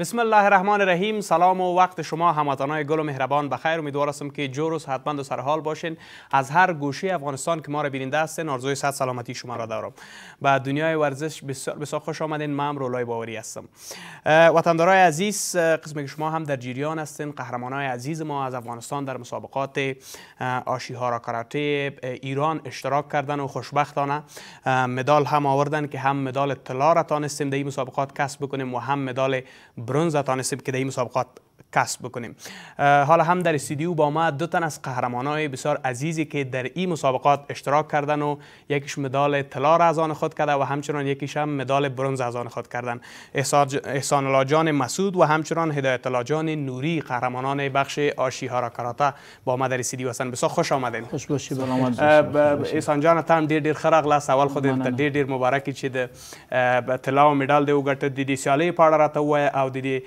بسم الله الرحمن الرحیم سلام و وقت شما هموطنان گل و مهربان بخیر امیدوار هستم که جور و و و سرحال باشین از هر گوشه افغانستان که ما را بیننده هستین آرزوی صحت سلامتی شما را دارم و دنیای ورزش بسیار بسیار خوش آمدین من رولای باوری هستم وطندارای عزیز قسمی که شما هم در جریان هستین قهرمانای عزیز ما از افغانستان در مسابقات را کاراته ایران اشتراک کردن و خوشبختانه مدال هم آوردن که هم مدال طلا را تانستیم در این مسابقات کسب بکنیم و هم مدال бронза هتنصب кедей کسب بکنیم حالا هم در استودیو با ما دو تن از قهرمانای بسیار عزیزی که در این مسابقات اشتراک کردن و یکیش مدال طلا را از آن خود کرده و همچنان یکیش هم مدال برنز از آن خود کردن احسان الله جان مسعود و همچنان هدایت الله جان نوری قهرمانان بخش آشیهارا کاراته با ما در استودیو هستند بسیار خوش آمدین خوش باشی احسان جان تام دیر دیر خرق لاس اول خود دیر دیر دیر مبارکی چید طلا و مدال دی گټ دیدی سالی سیالی پاره او دی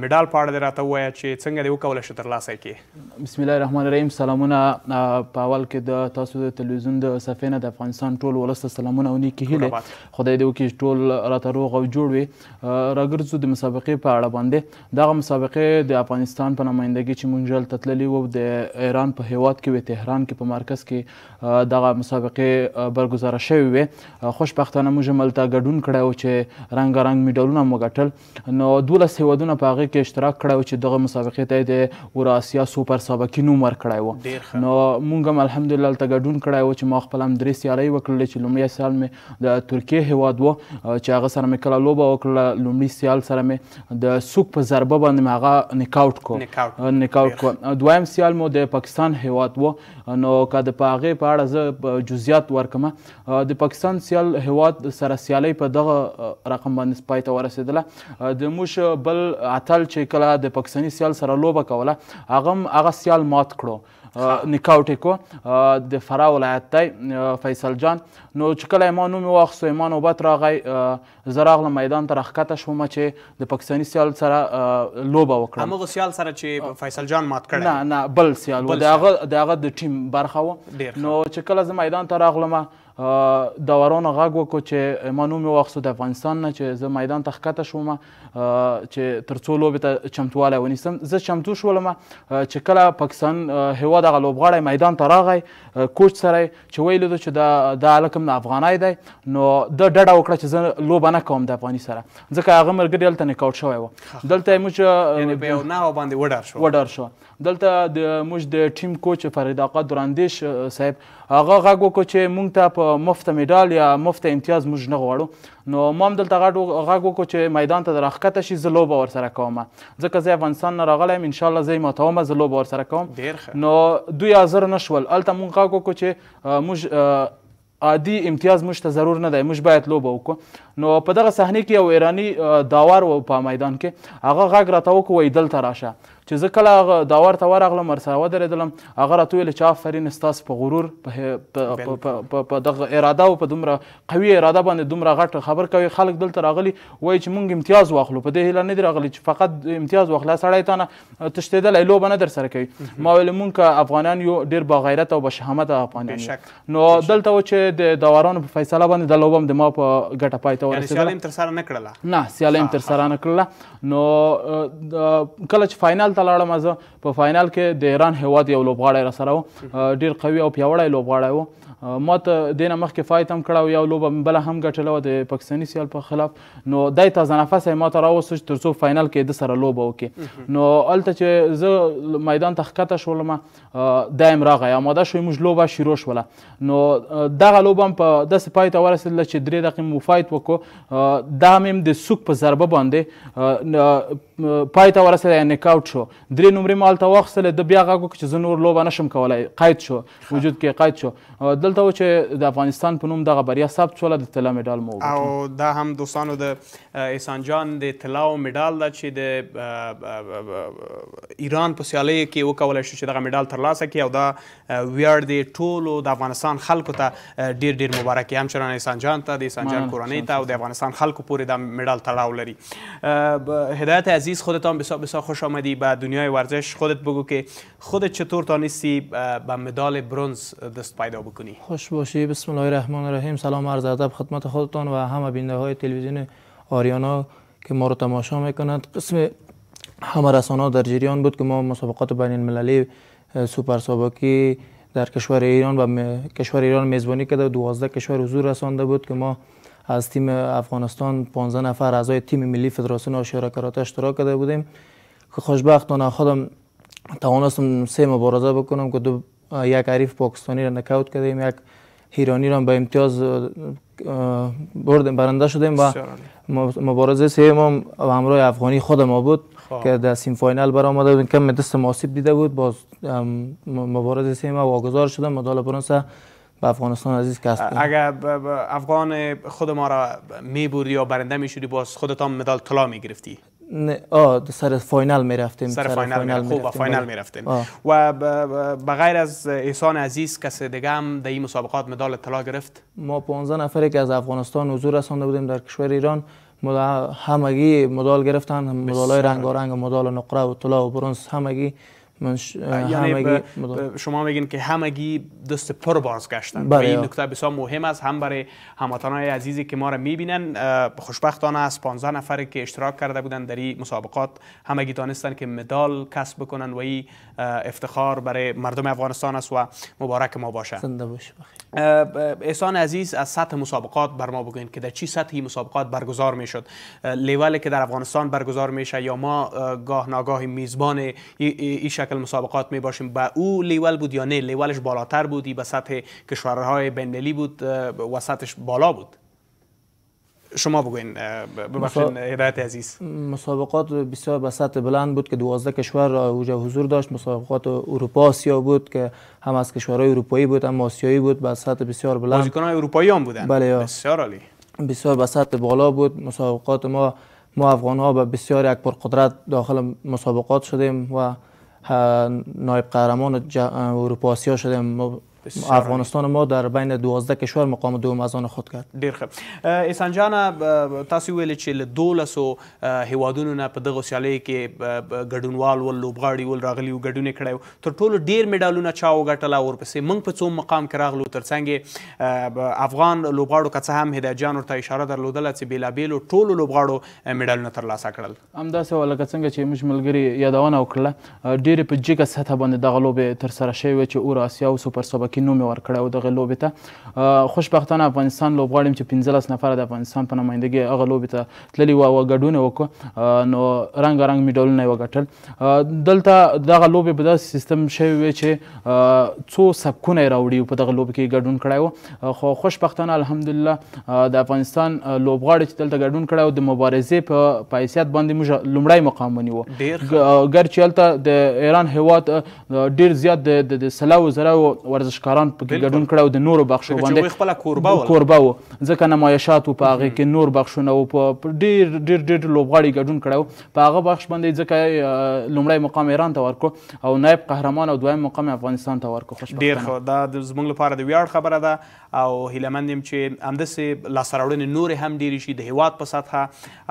میډال په اړه راته ووایه چې څنګه دی وکولی شي ترلاسه کړي بسم الله الرحمن الرحیم سلامونه په اول کې د تاسو د تلویزیون د صفحې نه د افغانستان ټول ولس ته سلامونه او نیکې هیلې خدای دې وکړي ټول راته روغ او جوړ وي راګرځو د مسابقې په اړه باندې دغه مسابقې د افغانستان په نمایندګۍ چې مونږ جل تتللی وو د ایران په هیواد کې وي تهران کې په مرکز کې دغه مسابقې برگزاره شوې وې خوشبختانه موږ ملته ګډون کړی و چې رنګارنګ میډالونه مو ګټل نو دولس هیوادونه په هغه کې اشتراک کړی و چې دغه مسابقې ته د اوراسیا سوپر سابقې نوم ورکړی و نو مونږ هم الحمدلله هلته ګډون کړی و چې ما خپل هم درې سیالۍ وکړلې چې لومړی سیال مې د ترکیې هیواد و چې هغه سره مې کله لوبه وکړله لومړي سیال سره مې د سوک په ضربه باندې مې هغه نکاوټ کو نکاوټ کو دویم سیال مو د پاکستان هیواد و نو که د په هغې په اړه زه جزیات ورکمه د پاکستان سیال هیواد سره سیالۍ په دغه رقم باندې پای ته ورسېدله د موږ بل اتل چې کله د پاکستاني سیال سره لوبه کوله هغه هغه سیال مات کړو نکاوټ کو د فرا ولایت دی فیصل جان نو چې کله ما نوم واخیستو ما نوبت راغی زه راغلم میدان ته راښکته شوم چې د پاکستاني سیال سره لوبه وکړم همغه سیال سره چې فیصل جان مات کړی نه نه بل سیال و د هغه د ټیم برخه و نو چې کله زه میدان ته راغلم د ورونه غږ وکړو چې ما نوم مې واخیستو د افغانستان نه چې زه میدان ته ښکته شوم چې تر څو لوبې ته چمتوالی ونیسم زه چمتو شولم چې کله پاکستان هیواد هغه لوبغاړی میدان ته راغی کوچ سره چې ویلیدو چې دا هلک هم افغانی دی نو ده ډډه وکړه چې زه لوبه نه کوم د افغاني سره ځکه هغه ملګري هلته نکاوټ شوی و دلته یې موږ یعنې په یو ناوه باندې وډار شو وډار شو دلته د موږ د ټیم کوچ فرید اقا دراندیش صاحب هغه غږ وکړو چې موږ ته په په مفت میډال یا مفت امتیاز موږ نه غواړو نو ما هم دلته غږ وکړو چې میدان ته راښکته شي زه لوبه ورسره کوم ځکه زه افغانستان نه راغلی یم انشاءالله زه یې ماتوم زه لوبه ورسره کوم نو دوی حاضر نه شول هلته موږ غږ وکړو چې موږ عادي امتیاز موږ ته ضرور نه دی موږ باید لوبه وکړو نو په دغه صحنې کې یو ایرانی داوار و په میدان کې هغه غږ راته وکړو وایي دلته راشه چې زه کله هغه دا ورته ورغلم ورسره ودرېدلم هغه راته وویل چې آفرین ستاسو په غرور په دغه اراده او په دومره قوي اراده باندې دومره غټ خبر کوي خلک دلته راغلي وایي چې موږ امتیاز واخلو په دې هیله نه دي راغلي چې فقط امتیاز واخله سړی تا نه تښتېدلی لوبه نه درسره کوي ما ویل موږ که افغانان یو ډېر باغیرته او باشهامته افغانان نو دلته و چې د داورانو په فیصله باندې د لوبه هم د ما په ګټه پای ته ورسېدله نه سیالي هم ترسره نه کړله نو کله چې فاینل فاینل ته لاړم زه په فاینل کې د ایران هیواد یو لوبغاړی راسره و ډېر قوي او پیاوړی لوبغاړی و ما ته دې نه مخکې فایت هم کړی یو لوبه بله هم ګټلې وه د پاکستاني سیال په خلاف نو دی تازه نفس یې ما ته راوست چې تر څو فاینل کې د سره لوبه وکړي نو هلته چې زه میدان ته ښکته شولم دایم راغی آماده شوی موږ لوبه شروع شوله نو دغه لوبه هم په داسې پای ته ورسېدله چې درې دقیقې مو فایت وکړو دا هم د سوک په ضربه باندې پای ته ورسېده یعنې نکاوټ شو شو درې نمرې مالته واخیستله د بیا غږ وکړ چې زه نور لوبه نشم کولی قید شو وجود کې قید شو دلته و چې د افغانستان په نوم دغه بریا ثبت شوله د طلا مډال مو او دا هم دوستانو د احسان جان د طلا او مډال ده چې د ایران په سیالیو کې وکولی شو چې دغه مډال ترلاسه کړي او دا ویاړ دی ټولو د افغانستان خلکو ته ډیر ډیر مبارکي همچنان احسان جان ته د احسان جان کورنۍ ته او د افغانستان خلکو پورې دا مډال تړاو لري هدایت عزیز خودتان بسیار بسیار خوش آمدی به دنیای ورزش خودت بگو که خودت چطور تانستی به مدال برونز دست پیدا بکنی خوش باشی بسم الله الرحمن الرحیم سلام عرض ادب خدمت خودتان و همه بیننده های تلویزیون آریانا که ما رو تماشا میکنند قسم همه رسانه در جریان بود که ما مسابقات بین المللی سوپر سابقی در کشور ایران و کشور ایران میزبانی کرده و 12 کشور حضور رسانده بود که ما از تیم افغانستان 15 نفر اعضای تیم ملی فدراسیون را کراته اشتراک کرده بودیم که خوشبختانه خودم توانستم سه مبارزه بکنم که دو یک عریف پاکستانی را نکاوت کردیم یک هیرانی را به امتیاز برنده شدیم و مبارزه سه ما همراه افغانی خود ما بود خب. که در سیم فاینال آمده بودیم کم دست ماسیب دیده بود باز مبارزه سه ما واگذار شدم مدال برنز به افغانستان عزیز کسب اگر افغان خود ما را می یا برنده می شدی باز خودت هم مدال طلا می گرفتی آه سر فاینال رفتیم سر, سر فاینال, فاینال خوب فاینال رفتیم و بغیر از احسان عزیز کس دیگه هم در این مسابقات مدال طلا گرفت ما 15 نفری که از افغانستان حضور رسانده بودیم در کشور ایران همگی مدال گرفتن مدال های رنگارنگ مدال نقره و طلا و برنز همگی من یعنی همگی شما میگین که همگی دست پر باز گشتن برای بله. این نکته بسیار مهم است هم برای هموطنان عزیزی که ما را میبینن خوشبختانه از 15 نفر که اشتراک کرده بودن در این مسابقات همگی دانستن که مدال کسب بکنن و این افتخار برای مردم افغانستان است و مبارک ما باشه زنده احسان عزیز از سطح مسابقات بر ما بگوین که در چی سطحی مسابقات برگزار میشد لیولی که در افغانستان برگزار میشه یا ما گاه ناگاه میزبان این شکل مسابقات می باشیم با او لیول بود یا نه لیولش بالاتر بودی به سطح کشورهای بینلی بود و سطحش بالا بود شما بگوین ببخشید هدایت عزیز مسابقات بسیار به سطح بلند بود که 12 کشور اوجا حضور داشت مسابقات اروپا آسیا بود که هم از کشورهای اروپایی بود هم آسیایی بود به سطح بسیار بلند بازیکنان اروپایی هم بودن بله بسیار عالی بسیار سطح بالا بود مسابقات ما ما افغان ها به بسیار یک پرقدرت داخل مسابقات شدیم و نایب قهرمان اروپا آسیا شدیم افغانستان ما در بین 12 کشور مقام دوم از آن خود کرد ډیر ښه احسان جان تاسو ویل چې له 1200 هیوادونو نه په دغه سیالۍ کې ګډونوال ول لوبغاړي ول راغلي او ګډونه کړی تر ټولو ډیر میډالونه چا وګټل او ورپسې موږ په څو مقام کې راغلو ترڅنګ افغان لوبغاړو که څه هم هدایت جان ورته اشاره درلودله چې بیلابیلو ټولو لوبغاړو میډالونه ترلاسه کړل همداسې ولکه څنګه چې موږ ملګري یادونه وکړله ډېرې په جګه سطح باندې دغه لوبې ترسره شوې چې اور آسیا او سوپر سبق کې نوم یې ورکړی و دغې لوبې ته خوشبختانه افغانستان لوبغاړي چې پنځلس نفره د افغانستان په نمایندګۍ هغه لوبې ته تللي وه او ګډون یې وکړو نو رنګارنګ مډالونه یې وګټل دلته دغه لوبې په داسې سیستم شوې وې چې څو سبکونه یې راوړي په دغه لوبې کې ګډون کړی و خو خوشبختانه الحمدلله د افغانستان لوبغاړي چې دلته ګډون کړی و د مبارزې په حیثیت باندې موږ لومړی مقام ونیوه ګر چې هلته د ایران هیواد ډېر زیات د سلاو زره ورزش ورزشکاران پکې ګډون کړی او د نورو بخشو باندې خپله کوربه کوربه و ځکه نمایشات و په هغې کې نور بخشونه و په ډېر ډېر ډېر لوبغاړي ګډون کړی و په هغه بخش باندې ځکه لومړی مقام ایران ته ورکړو او نایب قهرمان او دویم مقام افغانستان ته ورکړو ډېر ښه دا زموږ لپاره د ویاړ خبره ده او هیلهمند یم چې همداسې لاسته راوړنې نورې هم ډېرې شي د هیواد په سطحه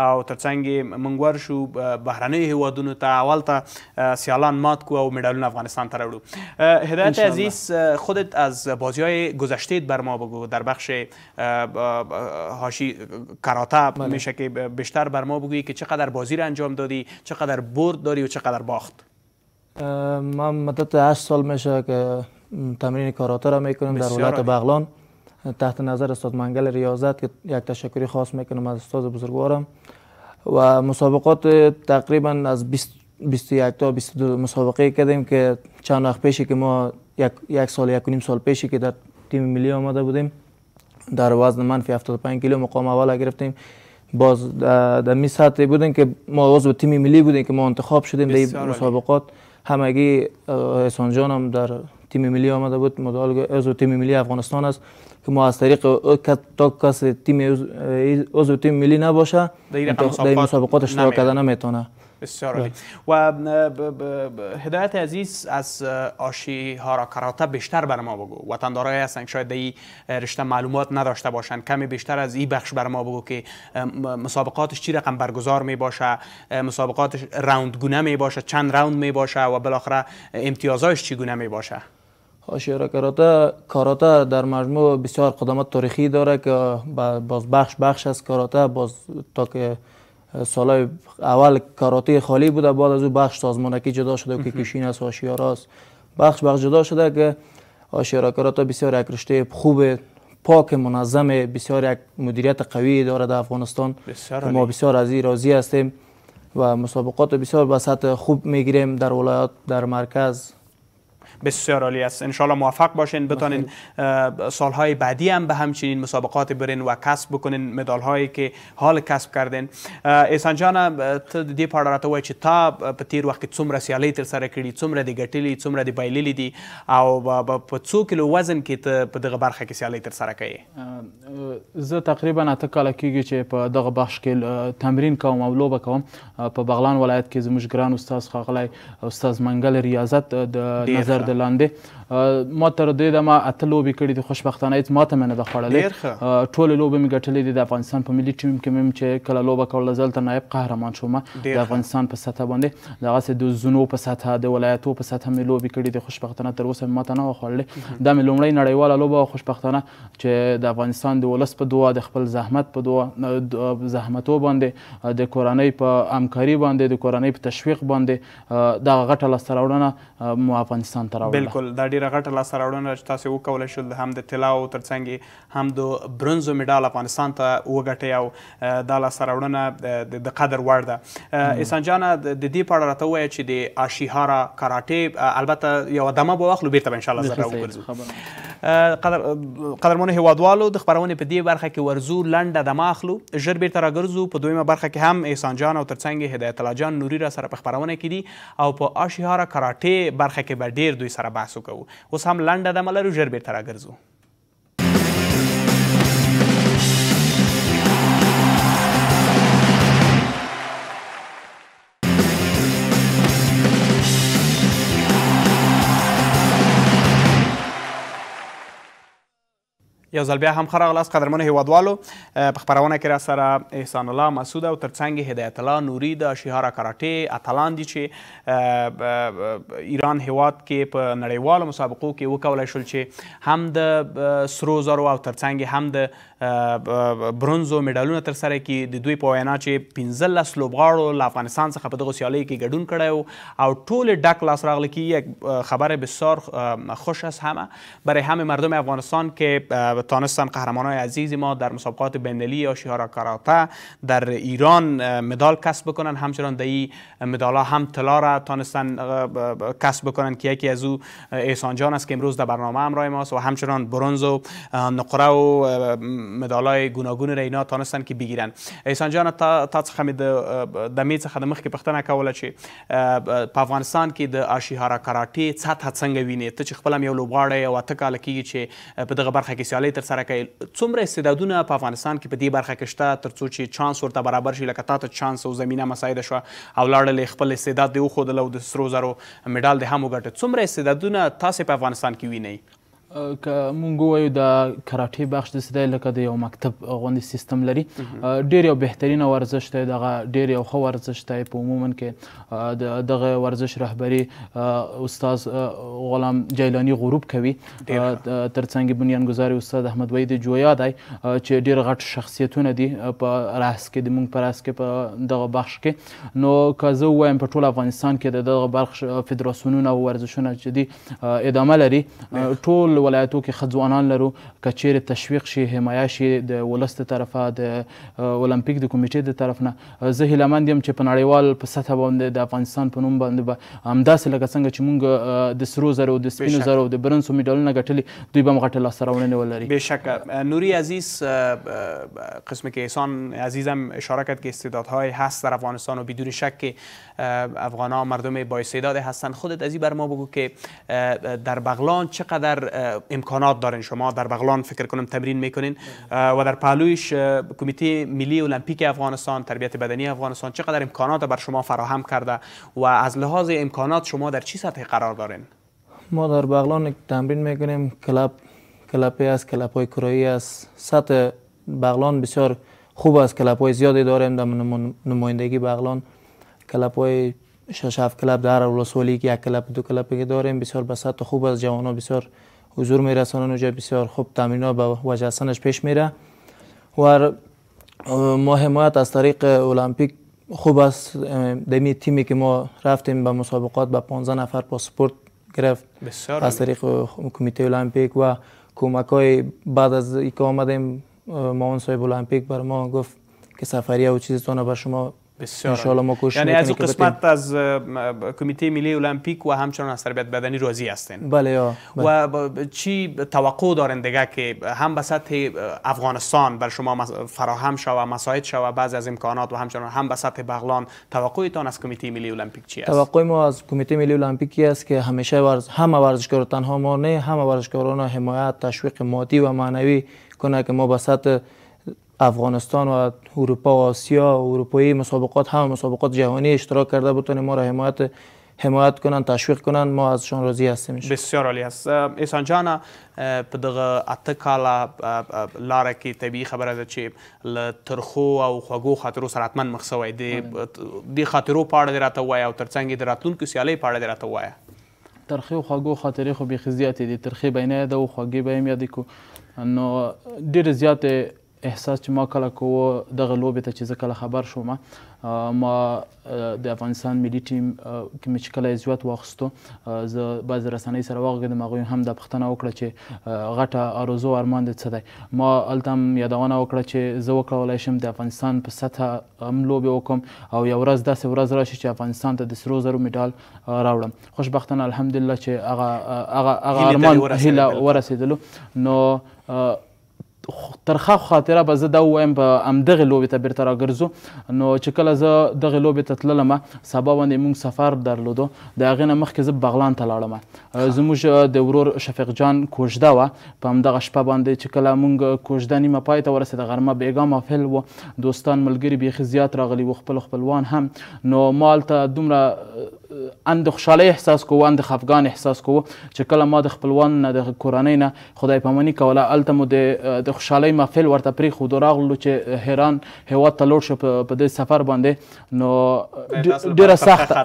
او تر څنګ موږ ورشو بهرنیو هیوادونو ته اول ته سیالان مات کو او مډالونه افغانستان ته راوړو هدایت عزیز خود از بازی های گذشته بر ما بگو در بخش هاشی کاراتا بله. میشه که بیشتر بر ما بگویی که چقدر بازی را انجام دادی چقدر برد داری و چقدر باخت من مدت 8 سال میشه که تمرین کاراته را میکنم در ولایت بغلان تحت نظر استاد منگل ریاضت که یک تشکری خاص میکنم از استاد بزرگوارم و مسابقات تقریبا از 20 21 تا 22 مسابقه کردیم که چند وقت پیشی که ما یک, یک سال یک و نیم سال پیشی که در تیم ملی آمده بودیم در وزن منفی 75 کیلو مقام اول گرفتیم باز در می سطح بودیم که ما عضو تیم ملی بودیم که ما انتخاب شدیم در مسابقات همگی احسان جان هم در تیم ملی آمده بود مدال عضو تیم ملی افغانستان است که ما از طریق تا کس تیم عضو تیم ملی نباشه در مسابقات اشتراک کردن نمیتونه بسیار بله. و هدایت عزیز از آشی هارا کراتا بیشتر بر ما بگو وطندارای هستن که شاید این رشته معلومات نداشته باشن کمی بیشتر از این بخش بر ما بگو که مسابقاتش چی رقم برگزار می باشه مسابقاتش راوند گونه می باشه چند راوند می باشه و بالاخره امتیازاش چی گونه می باشه آشیارا کاراته کاراته در مجموع بسیار قدمت تاریخی داره که باز بخش بخش از کاراته باز تا که سالای اول کاراته خالی بوده بعد از او بخش سازمانکی جدا شده که کشین از آشیارا است بخش بخش جدا شده که آشیارا کاراته بسیار یک رشته خوب پاک منظم بسیار یک مدیریت قوی داره در افغانستان ما بسیار از این راضی هستیم و مسابقات بسیار به سطح خوب میگیریم در ولایات در مرکز بسیار عالی است انشالله موفق باشین بتانین سالهای بعدی هم به همچنین مسابقات برین و کسب بکنین مدال هایی که حال کسب کردین احسان جان ته د دې په اړه راته وایي چې تا په تیر وخت کې څومره سیالۍ ترسره کړي څومره دې ګټلي څومره دې بایللي دي او په څو کیلو وزن کې ته په دغه برخه کې سیالۍ ترسره کوي زه تقریبا اته کاله کېږي چې په دغه بخش کې تمرین کوم او لوبه کوم په بغلان ولایت کې زموږ ګران استاد ښاغلی استاد منګل ریاضت د نظر د د لاندې ما تر دې دمه اته لوبې کړي دي خوشبختانه هېڅ ماته مې نه ده خوړلې ټولې لوبې مې ګټلې دي د افغانستان په ملي ټیم کې مې چې کله لوبه کوله زلته نایب قهرمان شوم د افغانستان په سطح باندې دغسې د زونو په سطح د ولایتو په سطح مې لوبې کړي دي خوشبختانه تر اوسه مې ماته نه وه خوړلې دا مې لومړۍ نړیواله لوبه خوشبختانه چې د افغانستان د ولس په دعا د خپل زحمت په دعا زحمتو باندې د کورنۍ په همکاري باندې د کورنۍ په تشویق باندې دغه غټه لاسته راوړنه مو افغانستان منځ ته راوړله بالکل دا ډیره غټه لاسته راوړنه چې تاسو وکولی شول هم د طلاو ترڅنګ هم د برنزو مډال افغانستان ته وګټئ او دا لاسته راوړنه د قدر وړ ده احسان جانه د دې په اړه راته ووایه چې د آشیهارا کراټې البته یوه دمه به واخلو بیرته به انشاءالله سره وګرځو قدرمنو هیوادوالو د خپرونې په دې برخه کې ورزو لنډه دمه اخلو ژر بیرته راګرځو په دویمه برخه کې هم احسان جان او ترڅنګ هدایت الله جان نوري را سره په خپرونه کې دي او په آشیهارا کراټې برخه کې به ډیر دوی سره بحث وکړو اوس هم لنډه دمه لرو ژر بیرته راګرځو یو ځل بیا هم ښه راغلاست قدرمنو هیوادوالو په خپرونه کې راسره احسان الله مسعود او تر څنګ هدایت الله نوري د شهاره کراټې اتلان دي چې ایران هیواد کې په نړیوالو مسابقو کې وکولی شول چې هم د سرو زرو او تر څنګ هم د برونزو مدالونه میډالونه تر سره کی د دوی په وینا چې 15 لوبغاړو له افغانستان څخه په دغه سیالۍ کې ګډون کړی او ټول ډک لاس راغلی کی یک خبر بسیار خوش است همه برای همه مردم افغانستان که تانستن های عزیز ما در مسابقات بینلی یا شیارا کاراته در ایران مدال کسب بکنن همچنان مدال ها هم طلا را تانستن کسب بکنن که یکی از او احسان جان است که امروز در برنامه ماست و همچنان برونز و نقره و مدالای گوناګون را اینا تونستن کې بگیرن احسان جان تا تا څخه مې د د می څخه د مخ کې پښتنه کوله چې په افغانستان کې د آشیهارا کراټي ساته څنګه ویني ته چې خپل یو لوبغاړی او اته کال کې چې په دغه برخه کې سیالي تر سره کوي څومره استعدادونه په افغانستان کې په دې برخه کې شته ترڅو چې چانس ورته برابر شي لکه تاسو چانس او زمينه مساعده شو او لاړل خپل استعداد دی خو د سرو زرو مډال د هم وګټه څومره استعدادونه تاسو په افغانستان کې وینئ که مونږ وایو د کراټي بخش د سده لکه د یو مکتب غونډي سیستم لري ډیر یو بهترین ورزش ته دغه ډیر یو خو ورزش ته په عموما کې دغه ورزش رهبری استاد غلام جیلانی غروب کوي ترڅنګ بنیان گزار استاد احمد وحید جویا دی چې ډیر غټ شخصیتونه دي په راس کې د مونږ پر راس کې په دغه بخش کې نو که زه وایم په ټول افغانستان کې دغه بخش فدراسیونونه او ورزشونه چې دي ادامه لري ټول ډیرو ولایتو کې خځوانان لرو که چیرې تشویق شي حمایه شي د ولس د طرفه د المپیک د کمیټې د طرف نه زه هیلهمند یم چې په نړیوال په سطحه باندې د افغانستان په نوم باندې به همداسې لکه څنګه چې مونږ د سرو زرو د سپینو زرو د برنسو مډالونه ګټلي دوی به هم غټه لاسته راوړنې ولري بېشکه نوری عزیز قسمی که احسان عزیزم اشاره کرد که استعدادهای هست در افغانستان و بدون شک که افغان ها مردم با استعداد هستند خودت از این بر ما بگو که در بغلان چقدر امکانات دارین شما در بغلان فکر کنم تمرین میکنین و در پهلویش کمیته ملی المپیک افغانستان تربیت بدنی افغانستان چقدر امکانات بر شما فراهم کرده و از لحاظ امکانات شما در چی سطح قرار دارین ما در بغلان تمرین میکنیم کلاب کلاپی از کلپ های کرایی است سطح بغلان بسیار خوب است کلاپ های زیادی داریم در نمایندگی بغلان کلاپ های شش هفت کلاپ در اول یک کلپ دو کلپ داریم بسیار به سطح خوب است جوان ها بسیار حضور و اونجا بسیار خوب تامین به وجه حسنش پیش میره و ما حمایت از طریق المپیک خوب است دمی تیمی که ما رفتیم به مسابقات به 15 نفر پاسپورت گرفت بسیار از طریق کمیته المپیک و کمک های بعد از ایک آمدیم اون صاحب المپیک بر ما گفت که سفری و چیزتان به شما بسیار ما یعنی از قسمت از کمیته ملی المپیک و همچنان از تربیت بدنی راضی هستین بله و بله. چی توقع دارند دیگه که هم به سطح افغانستان بر شما فراهم شوه مساعد شوه بعض از امکانات و همچنان هم به سطح بغلان توقعتان از کمیته ملی المپیک چی است توقع ما از کمیته ملی المپیک است که همیشه ورز همه ورزشکار تنها ما نه همه ورزشکاران حمایت تشویق مادی و معنوی کنه که ما به سطح افغانستان و اروپا و آسیا و اروپایی مسابقات هم مسابقات جهانی اشتراک کرده بتونه ما را حمایت حمایت کنن تشویق کنن ما ازشان راضی هستیم بسیار عالی است احسان جان په دغه اته کاله لار کې طبي خبره ده چې ل ترخو او خوږو خاطرو سره اتمن مخسوي دي د خاطرو په اړه راته وای او ترڅنګ د راتلونکو سیالي په اړه راته وای ترخی او خوږو خاطرې خو بیخي زیاتې دي ترخی بینه ده او خوږې به هم یادې کو نو ډېرې زیاتې احساس چې ما کله کوو دغه لوبې ته چې زه کله خبر شوم ما د افغانستان ملي ټیم کې مې چې کله یې زیات واخیستو زه بعضې رسنۍ سره وغږېدم هغوی هم دا پوښتنه وکړه چې غټه آرزو ارمان دې څه دی ما هلته هم یادونه وکړه چې زه وکولی شم د افغانستان په سطحه هم لوبې وکړم او یو ورځ داسې ورځ راشي چې افغانستان ته د سرو زرو مډال راوړم خوشبختانه الحمدلله چې هغه هغه ارمان هیله ورسېدلو نو ترخه خاطره به زه دا ووایم په همدغې لوبې ته بېرته راګرځو نو چې کله زه دغې لوبې ته تللم سبا باندې موږ سفر درلودو د هغې نه مخکې زه بغلان ته لاړم زموږ د ورور شفیق جان کوژده وه په همدغه شپه باندې چې کله موږ کوژده نیمه پای ته ورسېده غرمه بېګا محفل و دوستان ملګري بیخي زیات راغلي و خپل خپلوان هم نو ما هلته دومره اند خوشاله احساس کوو اند خفګان احساس کوو چې کله ما د خپلوان نه د کورنۍ نه خدای پاماني کوله الته مو د خوشالۍ محفل ورته پرې خو راغلو چې هیران هیواد ته لوړ شو په دې سفر باندې نو ډیره سخت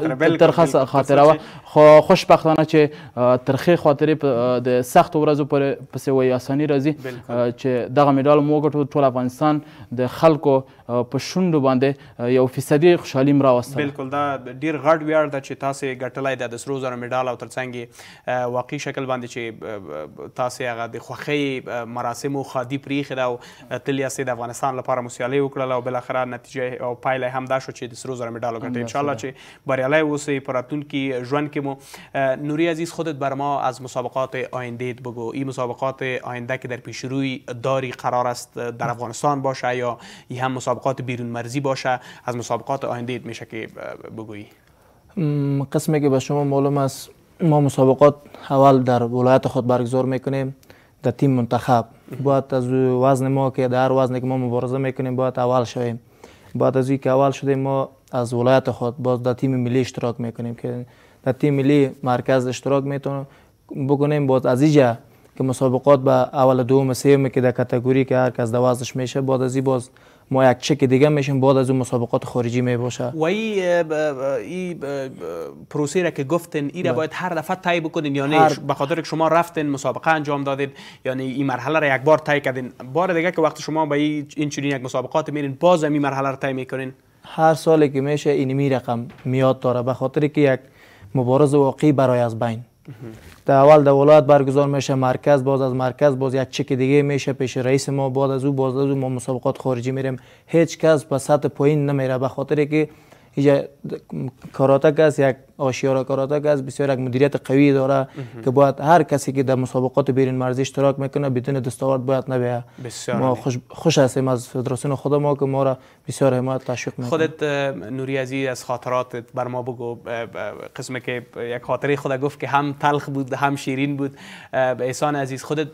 ترخه خاطره وه خو خوشبختانه چې ترخې خاطرې د سخت ورځو پر پسې وې اساني راځي چې دغه مډال مو ګټو ټول افغانستان د خلکو په شوندو باندې یو فیصدي خوشحالي م راوسته بالکل دا ډیر غټ ویاړ ده چې تاسو ګټلای د سرو زرو میډال او ترڅنګ واقعي شکل باندې چې تاسو هغه د خوخي مراسمو خادي پریخه دا تل یې د افغانستان لپاره مسیالي وکړه او بل اخر نتیجه او پایله هم دا شو چې د سرو زرو میډال وګټي ان شاء الله چې بریالي اوسئ په راتلونکي ژوند کې مو نوری عزیز خودت بر ما از مسابقات آینده بگو این مسابقات آینده که در پیش روی داری قرار است در افغانستان باشه یا این هم مسابقات مسابقات بیرون مرزی باشه از مسابقات آینده میشه که بگویی قسمی که به شما معلوم است ما مسابقات اول در ولایت خود برگزار میکنیم در تیم منتخب باید از وزن ما که در وزن که ما مبارزه میکنیم باید اول شویم بعد از اینکه اول شدیم ما از ولایت خود باز در تیم ملی اشتراک میکنیم که در تیم ملی مرکز اشتراک میتونیم بکنیم باز از اینجا که مسابقات به اول دوم سوم که در کاتگوری که هر کس در وزنش میشه بعد از این باز ما یک چک دیگه میشیم بعد از اون مسابقات خارجی میباشه و این پروسه را که گفتن این را بله. باید هر دفعه تایی بکنین یا یعنی نه به خاطر شما رفتن مسابقه انجام دادید یعنی این مرحله را یک بار تایی کردین بار دیگه که وقت شما به این چنین یک مسابقات میرین باز این مرحله را تایی میکنین هر سالی که میشه این می رقم میاد داره به خاطر که یک مبارز واقعی برای از بین در اول در برگزار میشه مرکز باز از مرکز باز یک چک دیگه میشه پیش رئیس ما باز از او باز از او ما مسابقات خارجی میریم هیچ کس به سطح پایین نمیره به خاطر که اینجا کاراتک است یک آشیارا کاراتک است بسیار مدیریت قوی داره که باید هر کسی که در مسابقات بیرین مرزی اشتراک میکنه بدون دستاورد باید نبیه ما خوش, خوش هستیم از فدراسیون خود ما که ما را بسیار حمایت تشویق میکنه خودت نوری عزیز از خاطرات بر ما بگو قسمی که یک خاطره خود گفت که هم تلخ بود هم شیرین بود احسان عزیز خودت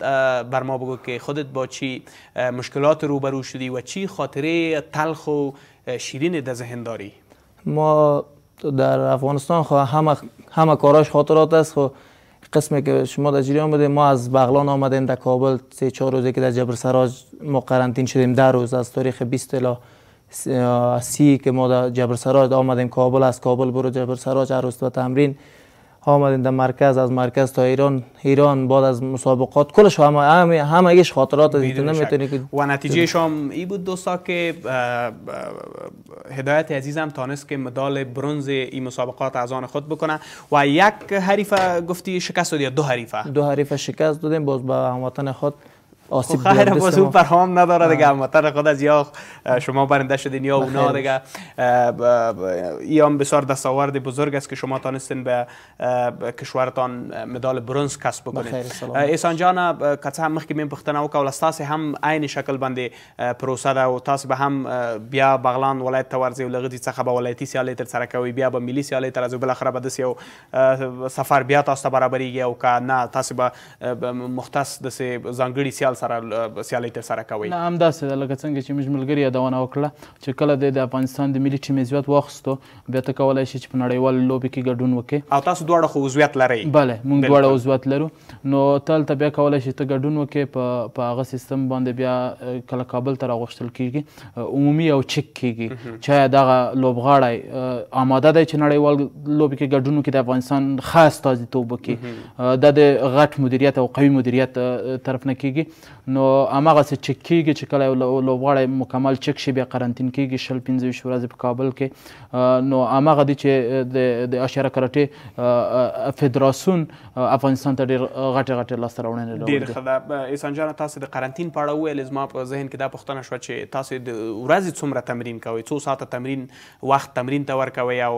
بر ما بگو که خودت با چی مشکلات روبرو شدی و چی خاطره تلخ و شیرین در ذهن داری ما در افغانستان خو همه همه کاراش خاطرات است خو قسمی که شما در جریان ما از بغلان آمدیم در کابل سه چهار روزی که در جبر سراج ما قرنطین شدیم در روز از تاریخ 20 الی سی که ما در جبر سراج آمدیم کابل از کابل برو جبر سراج هر روز تمرین آمدین در مرکز از مرکز تا ایران ایران بعد از مسابقات کلش همه همه همگیش خاطرات از نمیتونی که و نتیجه شام ای بود دوستا که هدایت عزیزم تانست که مدال برنز این مسابقات از آن خود بکنه و یک حریف گفتی شکست یا دو حریفه دو حریفه شکست دادیم باز به با هموطن خود آسیب خیر باز اون پرهام نداره دیگه وطن خود از یا شما برنده شدین یا اونا دیگه ایام بسیار دستاورد بزرگ است که شما تانستین به کشورتان مدال برونز کسب بکنید احسان جان که هم مخکې مې پوښتنه وکړه ستاسې هم عین شکل باندې پروسه ده او تاسو به هم بیا بغلان ولایت ته ورځئ او له غځې څخه به ولایتي سیالۍ ترسره کوئ بیا به ملي سیالۍ ته راځئ بالاخره به داسې یو سفر بیا تاسو ته برابرېږي او که نه تاسو به مختص داسې ځانګړي سیال سره سیالۍ ترسره کوئ نه همداسې ده لکه څنګه چې موږ ملګري یادونه وکړه چې کله دی د افغانستان د ملي ټیم عضویت واخیستو بیا ته کولی شي چې په نړیوالو لوبو کې ګډون وکړې او تاسو دواړه خو عضویت لرئ بله موږ دواړه عضویت لرو نو ته هلته بیا کولی شي ته ګډون وکړې په په هغه سیستم باندې بیا کله کابل ته راغوښتل کېږي عمومي او چک کېږي چې دغه لوبغاړی آماده دی چې نړیوال لوبو کې ګډون وکړي د افغانستان خاص استازیتوب وکړي دا د غټ مدیریت او قوي مدیریت طرف نه کیږي نو هماغسې چک کیږي چې کله یو لوبغاړی مکمل چک شي بیا قرنطین کیږي شل پنځه ویشت ورځې په کابل کې نو هماغه دی چې د اشاره کراټې فدراسیون افغانستان ته ډېر غټې غټې لاسته راوړنې لري ډېر ښه ده احسان جانه تاسو د قرنطین په اړه وویل زما په ذهن کې دا پوښتنه شوه چې تاسو د ورځې څومره تمرین کوئ څو ساعته تمرین وخت تمرین ته ورکوئ او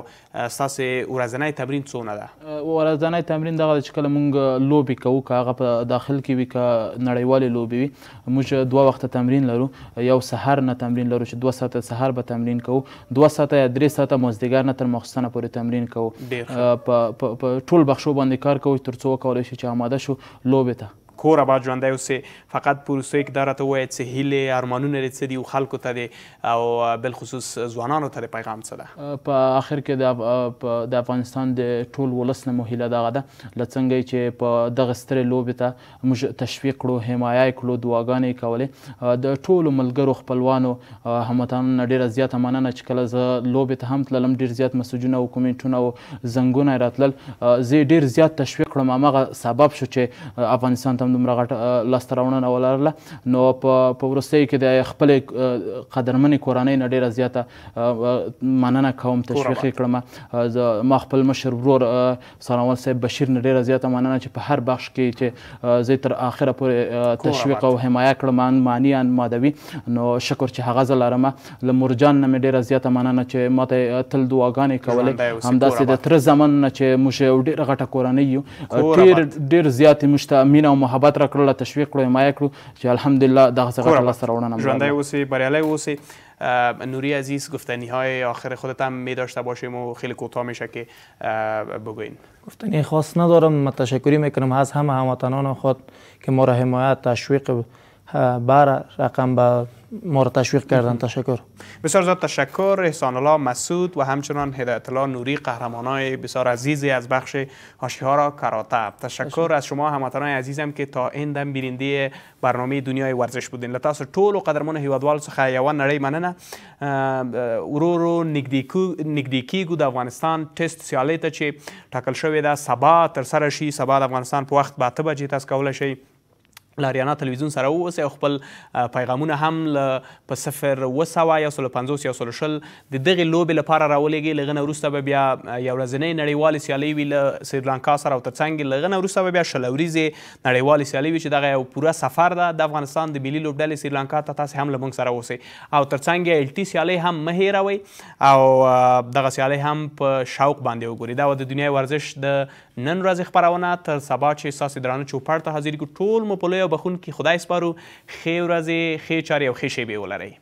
ستاسو ورځنی تمرین څونه ده ورځنی تمرین دغه چې کله مونږ لوبې کوو که هغه په داخل کې وي که نړیوالې لوبې وي موږ دوه وخته تمرین لرو یو سهار نه تمرین لرو چې دوه ساعته سهار به تمرین کوو دوه ساعته یا درې ساعته مازدیګر نه تر ماخوستنه پورې تمرین کوو په ټول بخشو باندې کار کوو تر څو وکولی شو چې آماده شو لوبې ته کور آباد ژوندی اوسې فقط په وروستیو کې دا راته ووایه څه هیلې ارمانونه دې څه دي او خلکو ته دې او بالخصوص ځوانانو ته د پیغام څه ده په آخر کې د افغانستان د ټول ولس نه مو هیله دغه ده له څنګه چې په دغه سترې لوبې ته موږ تشویق کړو حمایه یې کړو دعاګانې یې کولې د ټولو ملګرو خپلوانو هموطنانو نه ډېره زیاته مننه چې کله زه لوبې ته هم تللم ډېر زیات مسجونه او کومنټونه او زنګونه یې راتلل زه ډېر زیات تشویق کړم هماغه سبب شو چې افغانستان ته دومره غټه لاسته راوړنه ولرله نو په په وروستیو کې د خپلې قدرمنې کورنۍ نه ډېره زیاته مننه کوم تشویق یې کړم ما خپل مشر ورور سناول صاحب بشیر نه ډېره زیاته مننه چې په هر بخش کې چې زه تر آخره پورې تشویق او حمایه کړم مانیان مادوي نو شکر چې هغه زه لرم له مرجان نه مې ډېره زیاته مننه چې ماته تل دعاګانې کولې همداسې د تره زمن نه چې موږ یو ډېره غټه کورنۍ یو ډېر ډېر زیاتې موږ ته مینه او محبت محبت را تشویق کړو حمایه کړو چې الحمدلله دغه څه الله سره وړاندې اوسی نوری عزیز گفتنی های آخر خودت می داشته باشیم و خیلی کوتاه میشه که بگوین گفتنی خاص ندارم تشکری میکنم از همه هموطنان خود که ما را حمایت تشویق بر رقم به ما را تشویق کردن تشکر بسیار زیاد تشکر احسان الله مسعود و همچنان هدایت الله نوری قهرمانای بسیار عزیزی از بخش حاشیه ها را تشکر از شما هموطنان عزیزم که تا این دم برنامه دنیای ورزش بودین لتاسو تولو قدرمن هیوادوال څخه یو نره مننه ورورو رو نگدیکی گود افغانستان تست سیالۍ ته چې ټاکل شوې ده سبا تر سبا افغانستان په وخت با اته لاریانا تلویزیون سره واوسئ او خپل پیغامونه هم له په صفر اوه سوه یو سلو پنځوس یو سلو شل د دغې لوبې لپاره راولېږئ له هغه نه وروسته به بیا یو ورځنۍ نړیوالې سیالۍ وي له سریلانکا سره او تر څنګ له هغه نه وروسته به بیا شل ورځې نړیوالې سیالۍ وي چې دغه یو پوره سفر ده د افغانستان د ملي لوبډلې سریلانکا ته تاسې هم له موږ سره اوسئ او تر څنګ یې الټي سیالۍ هم مه هېروئ او دغه سیالۍ هم په شوق باندې وګورئ دا د دنیای ورزش د نن ورځ خبرونه تر سبا چې ساسې درانه چوپړ ته حاضر ټول مو په لویه بخون کې خدای سپارو ښې ورځې ښې چارې او ښې شیبې ولرئ